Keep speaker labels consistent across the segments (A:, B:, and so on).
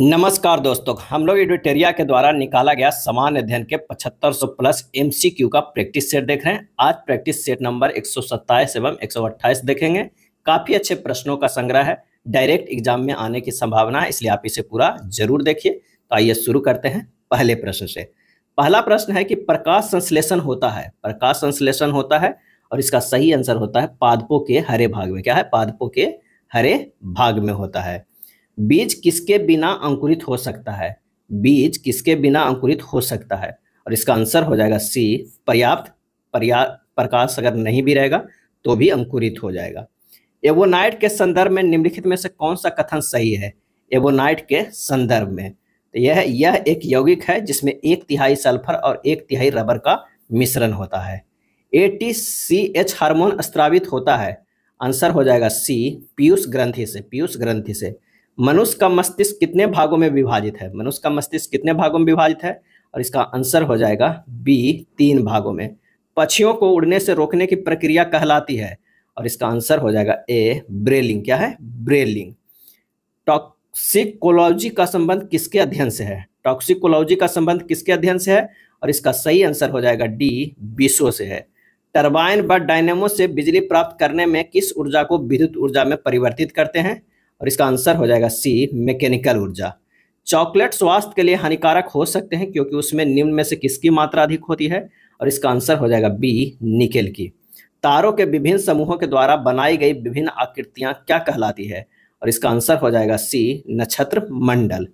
A: नमस्कार दोस्तों हम लोग एडिटेरिया के द्वारा निकाला गया समान अध्ययन के 7500 प्लस एमसीक्यू का प्रैक्टिस सेट देख रहे हैं आज प्रैक्टिस सेट नंबर एक एवं एक देखेंगे काफी अच्छे प्रश्नों का संग्रह है डायरेक्ट एग्जाम में आने की संभावना है इसलिए आप इसे पूरा जरूर देखिए तो आइए शुरू करते हैं पहले प्रश्न से पहला प्रश्न है कि प्रकाश संश्लेषण होता है प्रकाश संश्लेषण होता है और इसका सही आंसर होता है पादपों के हरे भाग में क्या है पादपों के हरे भाग में होता है बीज किसके बिना अंकुरित हो सकता है बीज किसके बिना अंकुरित हो सकता है और इसका आंसर हो जाएगा सी पर्याप्त प्रकाश अगर नहीं भी रहेगा तो भी अंकुरित हो जाएगा एवोनाइट के संदर्भ में निम्नलिखित में से कौन सा कथन सही है एवोनाइट के संदर्भ में तो यह यह एक यौगिक है जिसमें एक तिहाई सल्फर और एक तिहाई रबर का मिश्रण होता है A T C H hormone स्त्रावित होता है आंसर हो जाएगा सी पीयूष ग्रंथि से पीयूष ग्रंथि से मनुष्य का मस्तिष्क कितने भागों में विभाजित है मनुष्य का मस्तिष्क कितने भागों में विभाजित है और इसका आंसर हो जाएगा बी तीन भागों में पक्षियों को उड़ने से रोकने की प्रक्रिया कहलाती है और इसका आंसर हो जाएगा ए ब्रेलिंग क्या है ब्रेलिंग टॉक्सिकोलॉजी का संबंध किसके अध्ययन से है टॉक्सिकोलॉजी का संबंध किसके अध्ययन से है और इसका सही आंसर हो जाएगा डी बीसो से है टर्बाइन व डायनेमो से बिजली प्राप्त करने में किस ऊर्जा को विद्युत ऊर्जा में परिवर्तित करते हैं और इसका आंसर हो जाएगा सी मैकेनिकल ऊर्जा चॉकलेट स्वास्थ्य के लिए हानिकारक हो सकते हैं क्योंकि उसमें निम्न में से किसकी मात्रा अधिक होती है और इसका आंसर हो जाएगा बी निकेल की तारों के विभिन्न समूहों के द्वारा बनाई गई विभिन्न आकृतियां क्या कहलाती है और इसका आंसर हो जाएगा सी नक्षत्र मंडल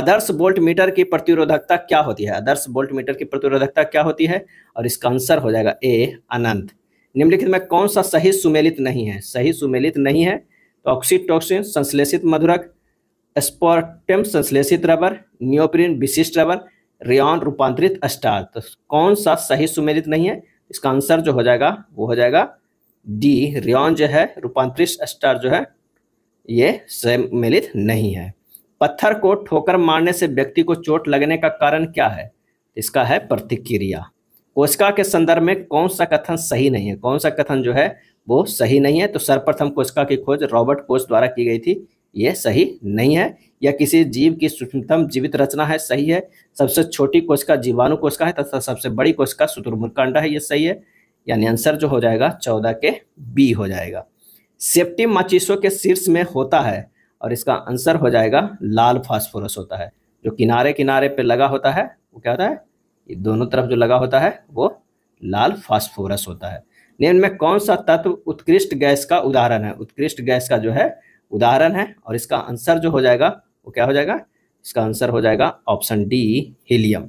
A: आदर्श बोल्ट मीटर की प्रतिरोधकता क्या होती है आदर्श बोल्ट मीटर की प्रतिरोधकता क्या होती है और इसका आंसर हो जाएगा ए अनंत निम्नलिखित में कौन सा सही सुमेलित नहीं है सही सुमेलित नहीं है ऑक्सीटोक्सिन संश्लेषित मधुरक स्पोर्टम संश्लेषित रबर न्योप्रिन विशिष्ट रबर रेन रूपांतरित स्टार तो कौन सा सही सुमेलित नहीं है इसका आंसर जो हो जाएगा वो हो जाएगा डी रेन जो है रूपांतरित स्टार जो है ये सम्मिलित नहीं है पत्थर को ठोकर मारने से व्यक्ति को चोट लगने का कारण क्या है इसका है प्रतिक्रिया कोशिका के संदर्भ में कौन सा कथन सही नहीं है कौन सा कथन जो है वो सही नहीं है तो सर्वप्रथम कोशिका की खोज रॉबर्ट कोश द्वारा की गई थी यह सही नहीं है या किसी जीव की सूक्ष्मतम जीवित रचना है सही है सबसे छोटी कोशिका जीवाणु कोशिका है तथा सबसे बड़ी कोशिका शुतुर्मुर्ग अंडा है यह सही है यानी आंसर जो हो जाएगा चौदह के बी हो जाएगा सेप्टी माचिसो के शीर्ष में होता है और इसका आंसर हो जाएगा लाल फास्फोरस होता है जो किनारे किनारे पे लगा होता है वो क्या होता है दोनों तरफ जो लगा होता है वो लाल फास्फोरस होता है निम्न में कौन सा तत्व उत्कृष्ट गैस का उदाहरण है उत्कृष्ट गैस का जो है उदाहरण है और इसका आंसर जो हो जाएगा वो क्या हो जाएगा इसका आंसर हो जाएगा ऑप्शन डी हीलियम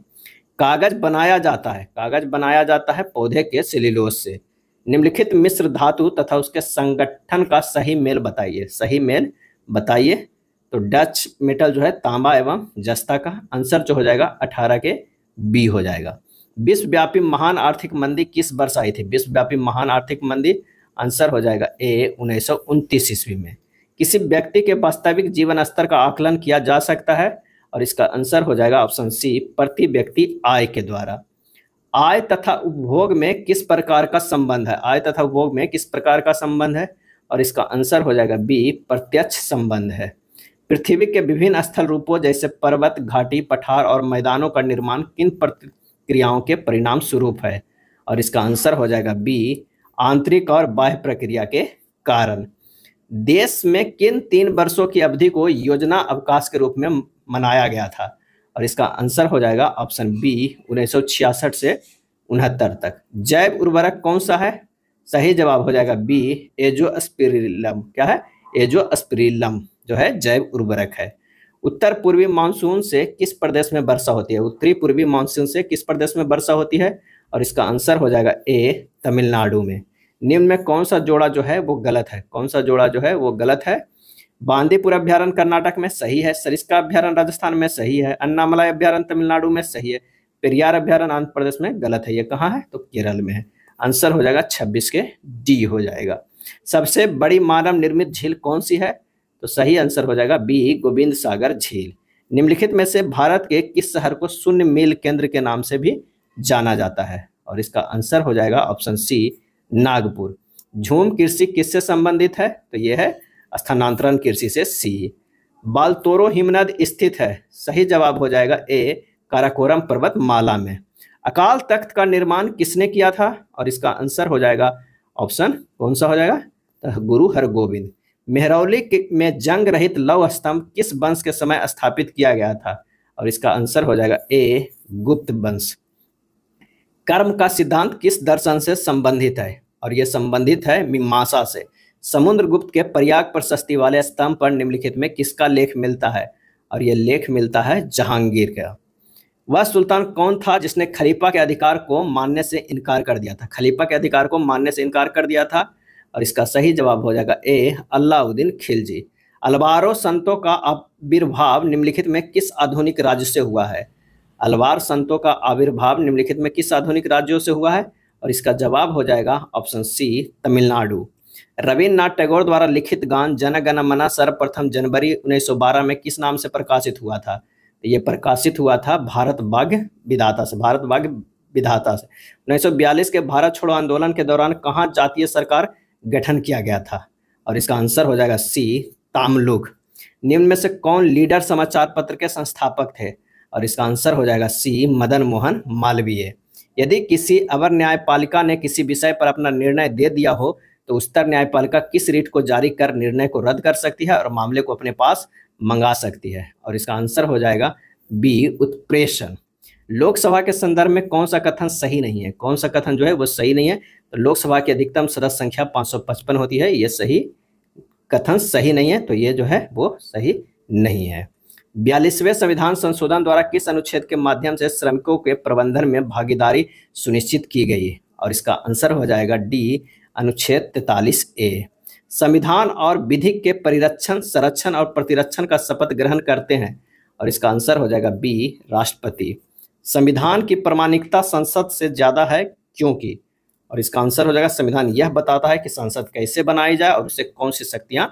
A: कागज बनाया जाता है कागज बनाया जाता है पौधे के सिलिलोस से निम्नलिखित मिश्र धातु तथा उसके संगठन का सही मेल बताइए सही मेल बताइए तो डच मेटल जो है तांबा एवं जस्ता का आंसर जो हो जाएगा अठारह के बी हो जाएगा विश्वव्यापी महान आर्थिक मंदी किस वर्ष आई थी विश्वव्यापी महान आर्थिक मंदी आंसर हो जाएगा ए उन्नीस ईस्वी में किसी व्यक्ति के वास्तविक जीवन स्तर का आकलन किया जा सकता है और इसका आंसर हो जाएगा ऑप्शन सी प्रति व्यक्ति आय के द्वारा आय तथा उपभोग में किस प्रकार का संबंध है आय तथा उपभोग में किस प्रकार का संबंध है और इसका आंसर हो जाएगा बी प्रत्यक्ष संबंध है पृथ्वी के विभिन्न स्थल रूपों जैसे पर्वत घाटी पठार और मैदानों का निर्माण किन प्रक्रियाओं के परिणाम स्वरूप है और इसका आंसर हो जाएगा बी आंतरिक और बाह्य प्रक्रिया के कारण देश में किन तीन वर्षों की अवधि को योजना अवकाश के रूप में मनाया गया था और इसका आंसर हो जाएगा ऑप्शन बी उन्नीस से उनहत्तर तक जैव उर्वरक कौन सा है सही जवाब हो जाएगा बी एजो एजोस्पिरिलम क्या है एजोस्पिरिलम जो है जैव उर्वरक है उत्तर पूर्वी मानसून से किस प्रदेश में वर्षा होती है उत्तरी पूर्वी मानसून से किस प्रदेश में वर्षा होती है और इसका आंसर हो जाएगा ए तमिलनाडु में निम्न में कौन सा जोड़ा जो है वो गलत है कौन सा जोड़ा जो है वो गलत है बांदीपुर अभ्यारण कर्नाटक में सही है सरिस्का अभ्यारण राजस्थान में सही है अन्नामलाई अभ्यारण तमिलनाडु में सही है पेरियार अभ्यारण आंध्र प्रदेश में गलत है ये कहाँ है तो केरल में है आंसर हो जाएगा छब्बीस के डी हो जाएगा सबसे बड़ी मानव निर्मित झील कौन सी है तो सही आंसर हो जाएगा बी गोविंद सागर झील निम्नलिखित में से भारत के किस शहर को शून्य मील केंद्र के नाम से भी जाना जाता है और इसका आंसर हो जाएगा ऑप्शन सी नागपुर झूम कृषि किससे संबंधित है तो यह है स्थानांतरण कृषि से सी बालतोरो हिमनद स्थित है सही जवाब हो जाएगा ए काराकोरम पर्वत माला में अकाल तख्त का निर्माण किसने किया था और इसका आंसर हो जाएगा ऑप्शन कौन सा हो जाएगा तो गुरु हरगोविंद मेहरौली में जंग रहित लव स्तंभ किस वंश के समय स्थापित किया गया था और इसका आंसर हो जाएगा ए गुप्त वंश कर्म का सिद्धांत किस दर्शन से संबंधित है और यह संबंधित है मीमांसा से समुद्र गुप्त के प्रयाग प्रशस्ति वाले स्तंभ पर निम्नलिखित में किसका लेख मिलता है और यह लेख मिलता है जहांगीर का वह सुल्तान कौन था जिसने खलीफा के अधिकार को मानने से इनकार कर दिया था खलीफा के अधिकार को मानने से इनकार कर दिया था और इसका सही जवाब हो जाएगा ए अलाउद्दीन खिलजी अलवारों संतों का आविर्भाव निम्नलिखित में किस आधुनिक राज्य से हुआ है अलवार संतों का आविर्भाव निम्नलिखित में किस आधुनिक राज्यों से हुआ है और इसका जवाब हो जाएगा ऑप्शन सी तमिलनाडु रविन्द्रनाथ टैगोर द्वारा लिखित गान जन गण मना सर्वप्रथम जनवरी 1912 में किस नाम से प्रकाशित हुआ था तो ये प्रकाशित हुआ था भारत बाघ विधाता से भारत बाघ विधाता से 1942 के भारत छोड़ो आंदोलन के दौरान कहाँ जातीय सरकार गठन किया गया था और इसका आंसर हो जाएगा सी तामलुक निम्न में से कौन लीडर समाचार पत्र के संस्थापक थे और इसका आंसर हो जाएगा सी मदन मोहन मालवीय यदि किसी अवर न्यायपालिका ने किसी विषय पर अपना निर्णय दे दिया हो तो उत्तर न्यायपालिका किस रीट को जारी कर निर्णय को रद्द कर सकती है और मामले को अपने पास मंगा सकती है और इसका आंसर हो जाएगा बी उत्प्रेषण लोकसभा के संदर्भ में कौन सा कथन सही नहीं है कौन सा कथन जो है वो सही नहीं है तो लोकसभा की अधिकतम सदस्य संख्या 555 होती है ये सही कथन सही नहीं है तो ये जो है वो सही नहीं है बयालीसवें संविधान संशोधन द्वारा किस अनुच्छेद के माध्यम से श्रमिकों के प्रबंधन में भागीदारी सुनिश्चित की गई और इसका आंसर हो जाएगा डी अनुच्छेद तैतालीस ए संविधान और विधिक के परिरक्षण संरक्षण और प्रतिरक्षण का शपथ ग्रहण करते हैं और इसका आंसर हो जाएगा बी राष्ट्रपति संविधान की प्रमाणिकता संसद से ज्यादा है क्योंकि और इसका आंसर हो जाएगा संविधान यह बताता है कि संसद कैसे बनाई जाए और उसे कौन सी शक्तियां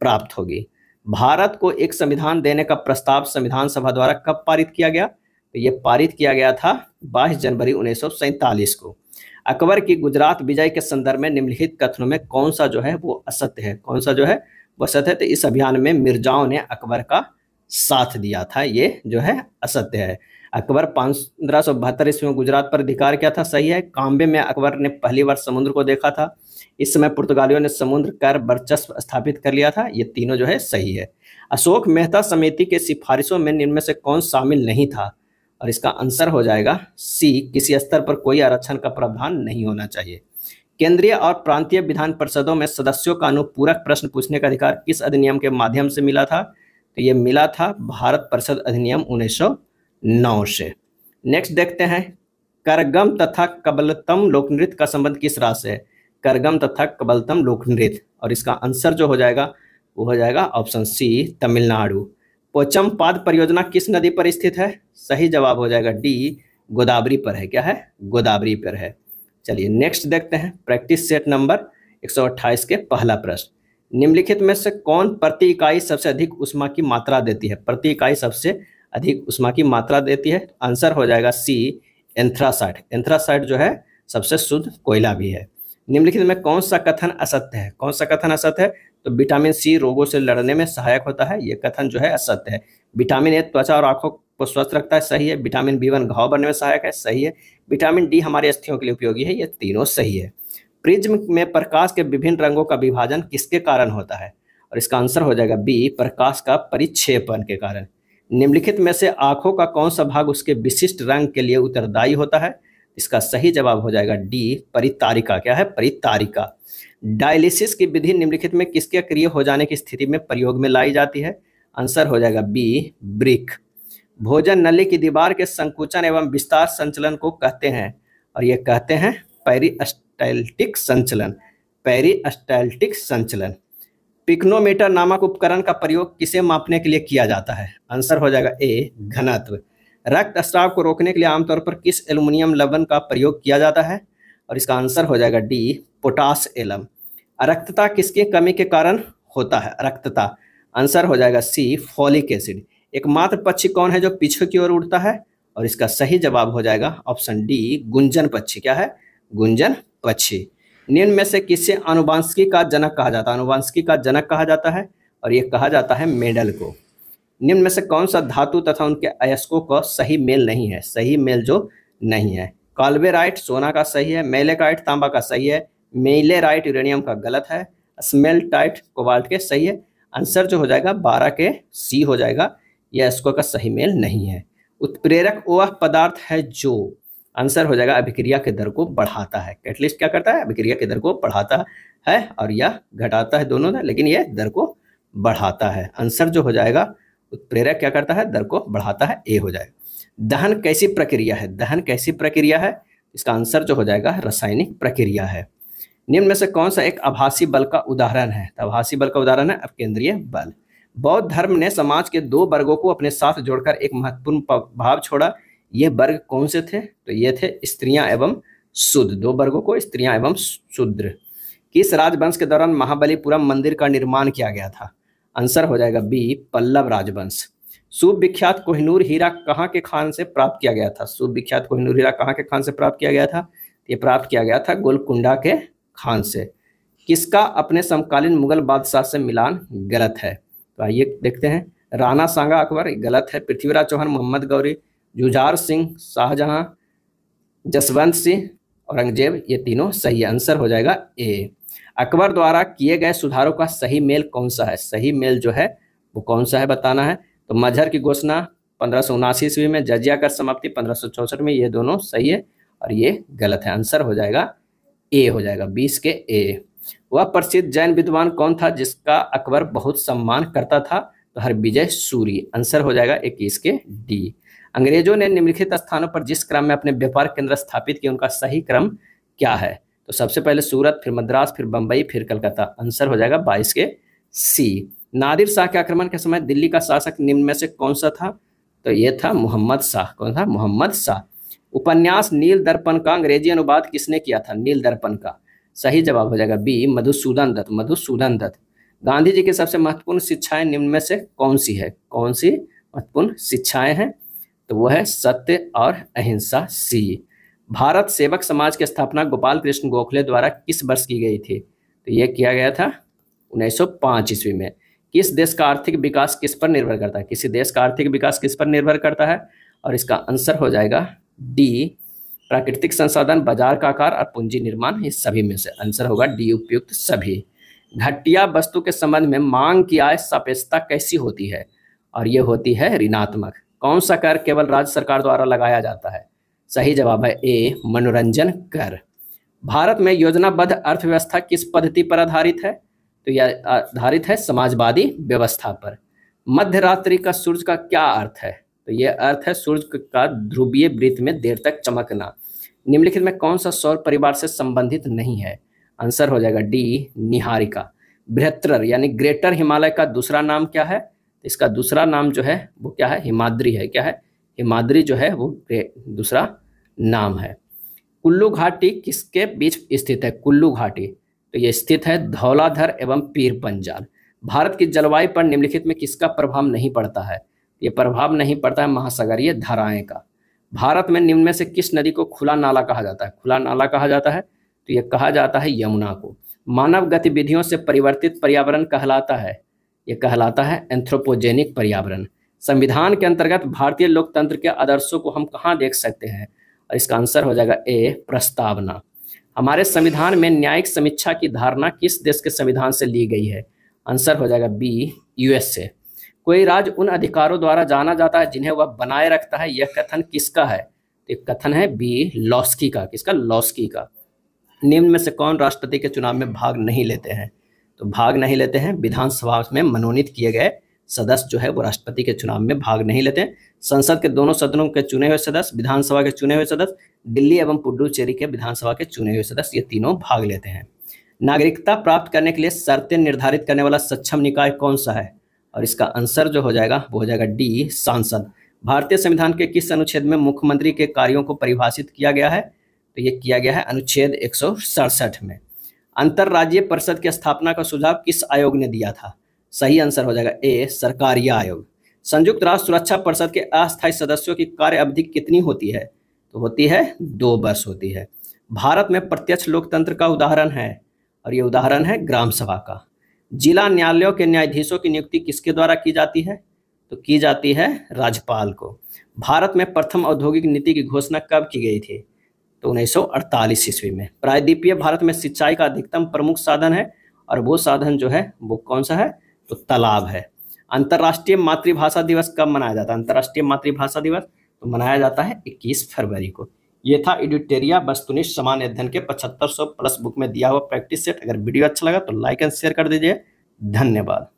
A: प्राप्त होगी भारत को एक संविधान देने का प्रस्ताव संविधान सभा द्वारा कब पारित किया गया तो यह पारित किया गया था 22 जनवरी उन्नीस को अकबर की गुजरात विजय के संदर्भ में निम्नलिखित कथनों में कौन सा जो है वो असत्य है कौन सा जो है वो असत्य है तो इस अभियान में मिर्जाओं ने अकबर का साथ दिया था ये जो है असत्य है अकबर पंद्रह सौ बहत्तर ईस्वी में गुजरात पर अधिकार किया था सही है काम्बे में अकबर ने पहली बार समुद्र को देखा था इस समय पुर्तगालियों ने समुद्र कर वर्चस्व स्थापित कर लिया था ये तीनों जो है सही है अशोक मेहता समिति के सिफारिशों में इनमें से कौन शामिल नहीं था और इसका आंसर हो जाएगा सी किसी स्तर पर कोई आरक्षण का प्रावधान नहीं होना चाहिए केंद्रीय और प्रांतीय विधान परिषदों में सदस्यों का अनुपूरक प्रश्न पूछने का अधिकार किस अधिनियम के माध्यम से मिला था तो ये मिला था भारत परिषद अधिनियम उन्नीस नौ से नेक्स्ट देखते हैं करगम तथा कबलतम लोकनृत्य का संबंध किस राज से है करगम तथा कबलतम लोक नृत्य और इसका आंसर जो हो जाएगा वो हो जाएगा ऑप्शन सी तमिलनाडु पोचम पाद परियोजना किस नदी पर स्थित है सही जवाब हो जाएगा डी गोदावरी पर है क्या है गोदावरी पर है चलिए नेक्स्ट देखते हैं प्रैक्टिस सेट नंबर 128 के पहला प्रश्न निम्नलिखित में से कौन प्रति इकाई सबसे अधिक उष्मा की मात्रा देती है प्रति इकाई सबसे अधिक उष्मा की मात्रा देती है आंसर हो जाएगा सी एंथ्रासाइट एंथ्रासाइट जो है सबसे शुद्ध कोयला भी है निम्नलिखित में कौन सा कथन असत्य है कौन सा कथन असत्य है तो विटामिन सी रोगों से लड़ने में सहायक होता है यह कथन जो है असत्य है विटामिन ए त्वचा और आंखों को स्वस्थ रखता है सही है विटामिन बी वन घाव बनने में सहायक है सही है विटामिन डी हमारे अस्थियों के लिए उपयोगी है ये तीनों सही है प्रिज्म में प्रकाश के विभिन्न रंगों का विभाजन किसके कारण होता है और इसका आंसर हो जाएगा बी प्रकाश का परिच्छेपन के कारण निम्नलिखित में से आंखों का कौन सा भाग उसके विशिष्ट रंग के लिए उत्तरदायी होता है इसका सही जवाब हो जाएगा डी परितारिका क्या है परितारिका डायलिसिस की विधि निम्नलिखित में किसके क्रिय हो जाने की स्थिति में प्रयोग में लाई जाती है आंसर हो जाएगा बी ब्रिक भोजन नली की दीवार के संकुचन एवं विस्तार संचलन को कहते हैं और ये कहते हैं पेरी संचलन पेरी संचलन पिक्नोमीटर नामक उपकरण का प्रयोग किसे मापने के लिए किया जाता है आंसर हो जाएगा ए घनत्व रक्त स्त्राव को रोकने के लिए आमतौर पर किस एलुमिनियम लवन का प्रयोग किया जाता है और इसका आंसर हो जाएगा डी पोटास एलम रक्तता किसकी कमी के कारण होता है रक्तता आंसर हो जाएगा सी फॉलिक एसिड एकमात्र पक्षी कौन है जो पीछे की ओर उड़ता है और इसका सही जवाब हो जाएगा ऑप्शन डी गुंजन पक्षी क्या है गुंजन पक्षी निम्न में से किसे अनुवांशिकी का जनक कहा जाता है अनुवांशिकी का जनक कहा जाता है और ये कहा जाता है मेडल को निम्न में से कौन सा धातु तथा उनके अयस्कों का सही मेल नहीं है सही मेल जो नहीं है कॉल्बेराइट सोना का सही है मेलेकाइट तांबा का सही है मेलेराइट यूरेनियम का गलत है स्मेल टाइट कोबाल्ट के सही है आंसर जो हो जाएगा बारह के सी हो जाएगा यह इसको का सही मेल नहीं है उत्प्रेरक वह पदार्थ है जो आंसर हो जाएगा अभिक्रिया के दर को बढ़ाता है कैटलिस्ट क्या करता है अभिक्रिया के दर को बढ़ाता है और यह घटाता है दोनों लेकिन यह दर को बढ़ाता है आंसर जो हो जाएगा उत्प्रेरक क्या करता है दर को बढ़ाता है ए हो जाएगा दहन कैसी प्रक्रिया है दहन कैसी प्रक्रिया है इसका आंसर जो हो जाएगा रासायनिक प्रक्रिया है निम्न में से कौन सा एक आभासी बल का उदाहरण है तो आभासी बल का उदाहरण है अपकेंद्रीय बल बौद्ध धर्म ने समाज के दो वर्गों को अपने साथ जोड़कर एक महत्वपूर्ण भाव छोड़ा ये वर्ग कौन से थे तो ये थे स्त्रियां एवं शुद्ध दो वर्गों को स्त्रियां एवं शुद्र किस राजवंश के दौरान महाबलीपुरम मंदिर का निर्माण किया गया था आंसर हो जाएगा बी पल्लव राजवंश सुविख्यात कोहिनूर हीरा कहाँ के खान से प्राप्त किया गया था सुविख्यात कोहिनूर हीरा कहाँ के खान से प्राप्त किया गया था ये प्राप्त किया गया था गोलकुंडा के खान से किसका अपने समकालीन मुगल बादशाह से मिलान गलत है तो आइए देखते हैं राणा सांगा अकबर गलत है पृथ्वीराज चौहान मोहम्मद गौरी जुझार सिंह शाहजहां जसवंत सिंह औरंगजेब ये तीनों सही आंसर हो जाएगा ए अकबर द्वारा किए गए सुधारों का सही मेल कौन सा है सही मेल जो है वो कौन सा है बताना है तो मजहर की घोषणा पंद्रह सौ उनासी ईस्वी में जजिया कर समाप्ति पंद्रह सौ चौसठ में ये दोनों सही है और ये गलत है आंसर हो जाएगा ए हो जाएगा बीस के ए वह प्रसिद्ध जैन विद्वान कौन था जिसका अकबर बहुत सम्मान करता था तो हर विजय सूरी आंसर हो जाएगा इक्कीस के डी अंग्रेजों ने निम्नलिखित स्थानों पर जिस क्रम में अपने व्यापार केंद्र स्थापित किए उनका सही क्रम क्या है तो सबसे पहले सूरत फिर मद्रास फिर बंबई फिर कलकत्ता आंसर हो जाएगा बाईस के सी नादिर शाह के आक्रमण के समय दिल्ली का शासक निम्न में से कौन सा था तो ये था मोहम्मद शाह कौन था मोहम्मद शाह उपन्यास नील दर्पण का अंग्रेजी अनुवाद किसने किया था नील दर्पण का सही जवाब हो जाएगा बी मधुसूदन दत्त मधुसूदन दत्त गांधी जी की सबसे महत्वपूर्ण शिक्षाएं निम्न में से कौन सी है कौन सी महत्वपूर्ण शिक्षाएं हैं तो वो है सत्य और अहिंसा सी भारत सेवक समाज की स्थापना गोपाल कृष्ण गोखले द्वारा किस वर्ष की गई थी तो यह किया गया था 1905 ईस्वी में किस देश का आर्थिक विकास किस पर निर्भर करता है किसी देश का आर्थिक विकास किस पर निर्भर करता है और इसका आंसर हो जाएगा डी प्राकृतिक संसाधन बाजार का आकार और पूंजी निर्माण इस सभी में से आंसर होगा डी उपयुक्त सभी घटिया वस्तु के संबंध में मांग की आय सापेक्षता कैसी होती है और यह होती है ऋणात्मक कौन सा कर केवल राज्य सरकार द्वारा लगाया जाता है सही जवाब है ए मनोरंजन कर भारत में योजनाबद्ध अर्थव्यवस्था किस पद्धति पर आधारित है तो यह आधारित है समाजवादी व्यवस्था पर मध्य रात्रि का सूर्य का क्या अर्थ है तो यह अर्थ है सूर्य का ध्रुवीय वृत्त में देर तक चमकना निम्नलिखित में कौन सा सौर परिवार से संबंधित नहीं है आंसर हो जाएगा डी निहारिका बृहत्तर यानी ग्रेटर हिमालय का दूसरा नाम क्या है तो इसका दूसरा नाम जो है वो क्या है हिमाद्री है क्या है हिमाद्री जो है वो दूसरा नाम है कुल्लू घाटी किसके बीच स्थित है कुल्लू घाटी तो ये स्थित है धौलाधर एवं पीर पंजाल भारत की जलवायु पर निम्नलिखित में किसका प्रभाव नहीं पड़ता है ये प्रभाव नहीं पड़ता है महासागरीय धाराएं का भारत में निम्न में से किस नदी को खुला नाला कहा जाता है खुला नाला कहा जाता है तो यह कहा जाता है यमुना को मानव गतिविधियों से परिवर्तित पर्यावरण कहलाता है ये कहलाता है एंथ्रोपोजेनिक पर्यावरण संविधान के अंतर्गत भारतीय लोकतंत्र के आदर्शों को हम कहाँ देख सकते हैं और इसका आंसर हो जाएगा ए प्रस्तावना हमारे संविधान में न्यायिक समीक्षा की धारणा किस देश के संविधान से ली गई है आंसर हो जाएगा बी यूएसए कोई राज्य उन अधिकारों द्वारा जाना जाता है जिन्हें वह बनाए रखता है यह कथन किसका है तो कथन है बी लॉस्की का किसका लॉस्की का निम्न में से कौन राष्ट्रपति के चुनाव में भाग नहीं लेते हैं तो भाग नहीं लेते हैं विधानसभा में मनोनीत किए गए सदस्य जो है वो राष्ट्रपति के चुनाव में भाग नहीं लेते संसद के दोनों सदनों के चुने हुए सदस्य विधानसभा के चुने हुए सदस्य दिल्ली एवं पुडुचेरी के विधानसभा के चुने हुए सदस्य ये तीनों भाग लेते हैं नागरिकता प्राप्त करने के लिए शर्तें निर्धारित करने वाला सक्षम निकाय कौन सा है और इसका आंसर जो हो जाएगा वो हो जाएगा डी सांसद भारतीय संविधान के किस अनुच्छेद में मुख्यमंत्री के कार्यों को परिभाषित किया गया है तो ये किया गया है अनुच्छेद एक में अंतर्राज्य परिषद की स्थापना का सुझाव किस आयोग ने दिया था सही आंसर हो जाएगा ए सरकार आयोग संयुक्त राष्ट्र सुरक्षा परिषद के अस्थायी सदस्यों की कार्य अवधि कितनी होती है तो होती है दो वर्ष होती है भारत में प्रत्यक्ष लोकतंत्र का उदाहरण है और ये उदाहरण है ग्राम सभा का जिला न्यायालयों के न्यायाधीशों की नियुक्ति किसके द्वारा की जाती है तो की जाती है राज्यपाल को भारत में प्रथम औद्योगिक नीति की घोषणा कब की गई थी तो 1948 ईस्वी में प्रायद्वीपीय भारत में सिंचाई का अधिकतम प्रमुख साधन है और वो साधन जो है वो कौन सा है तो तालाब है अंतर्राष्ट्रीय मातृभाषा दिवस कब मनाया जाता है अंतर्राष्ट्रीय मातृभाषा दिवस तो मनाया जाता है 21 फरवरी को ये था एडिटेरिया वस्तुनिष्ठ सामान्य अध्ययन के पचहत्तर प्लस बुक में दिया हुआ प्रैक्टिस सेट अगर वीडियो अच्छा लगा तो लाइक एंड शेयर कर दीजिए धन्यवाद